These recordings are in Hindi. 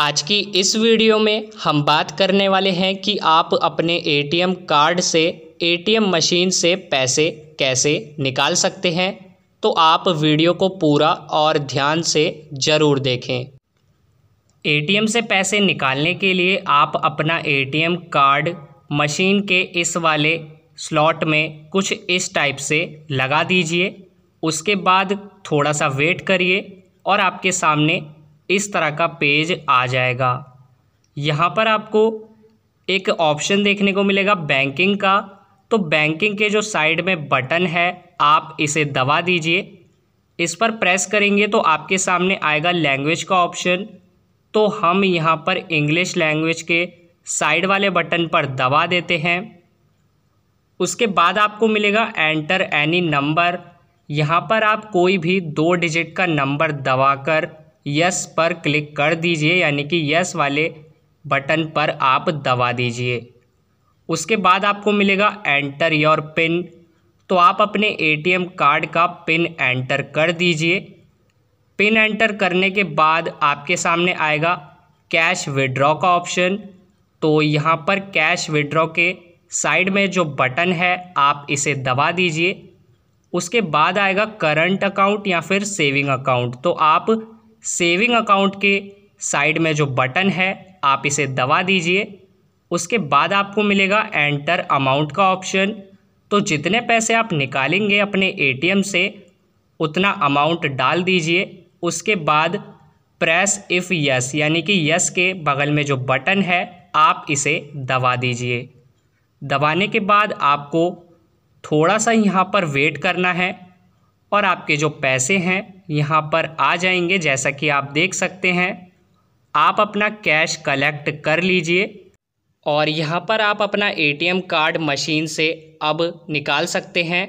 आज की इस वीडियो में हम बात करने वाले हैं कि आप अपने एटीएम कार्ड से एटीएम मशीन से पैसे कैसे निकाल सकते हैं तो आप वीडियो को पूरा और ध्यान से ज़रूर देखें एटीएम से पैसे निकालने के लिए आप अपना एटीएम कार्ड मशीन के इस वाले स्लॉट में कुछ इस टाइप से लगा दीजिए उसके बाद थोड़ा सा वेट करिए और आपके सामने इस तरह का पेज आ जाएगा यहाँ पर आपको एक ऑप्शन देखने को मिलेगा बैंकिंग का तो बैंकिंग के जो साइड में बटन है आप इसे दबा दीजिए इस पर प्रेस करेंगे तो आपके सामने आएगा लैंग्वेज का ऑप्शन तो हम यहाँ पर इंग्लिश लैंग्वेज के साइड वाले बटन पर दबा देते हैं उसके बाद आपको मिलेगा एंटर एनी नंबर यहाँ पर आप कोई भी दो डिजिट का नंबर दबाकर यस पर क्लिक कर दीजिए यानी कि यस वाले बटन पर आप दबा दीजिए उसके बाद आपको मिलेगा एंटर योर पिन तो आप अपने एटीएम कार्ड का पिन एंटर कर दीजिए पिन एंटर करने के बाद आपके सामने आएगा कैश विड्रॉ का ऑप्शन तो यहाँ पर कैश विड्रॉ के साइड में जो बटन है आप इसे दबा दीजिए उसके बाद आएगा करंट अकाउंट या फिर सेविंग अकाउंट तो आप सेविंग अकाउंट के साइड में जो बटन है आप इसे दबा दीजिए उसके बाद आपको मिलेगा एंटर अमाउंट का ऑप्शन तो जितने पैसे आप निकालेंगे अपने एटीएम से उतना अमाउंट डाल दीजिए उसके बाद प्रेस इफ़ यस यानी कि यस के बगल में जो बटन है आप इसे दबा दीजिए दबाने के बाद आपको थोड़ा सा यहाँ पर वेट करना है और आपके जो पैसे हैं यहाँ पर आ जाएंगे जैसा कि आप देख सकते हैं आप अपना कैश कलेक्ट कर लीजिए और यहाँ पर आप अपना एटीएम कार्ड मशीन से अब निकाल सकते हैं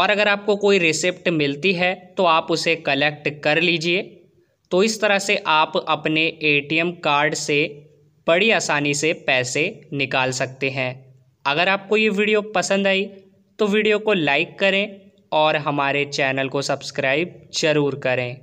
और अगर आपको कोई रिसिप्ट मिलती है तो आप उसे कलेक्ट कर लीजिए तो इस तरह से आप अपने एटीएम कार्ड से बड़ी आसानी से पैसे निकाल सकते हैं अगर आपको ये वीडियो पसंद आई तो वीडियो को लाइक करें और हमारे चैनल को सब्सक्राइब जरूर करें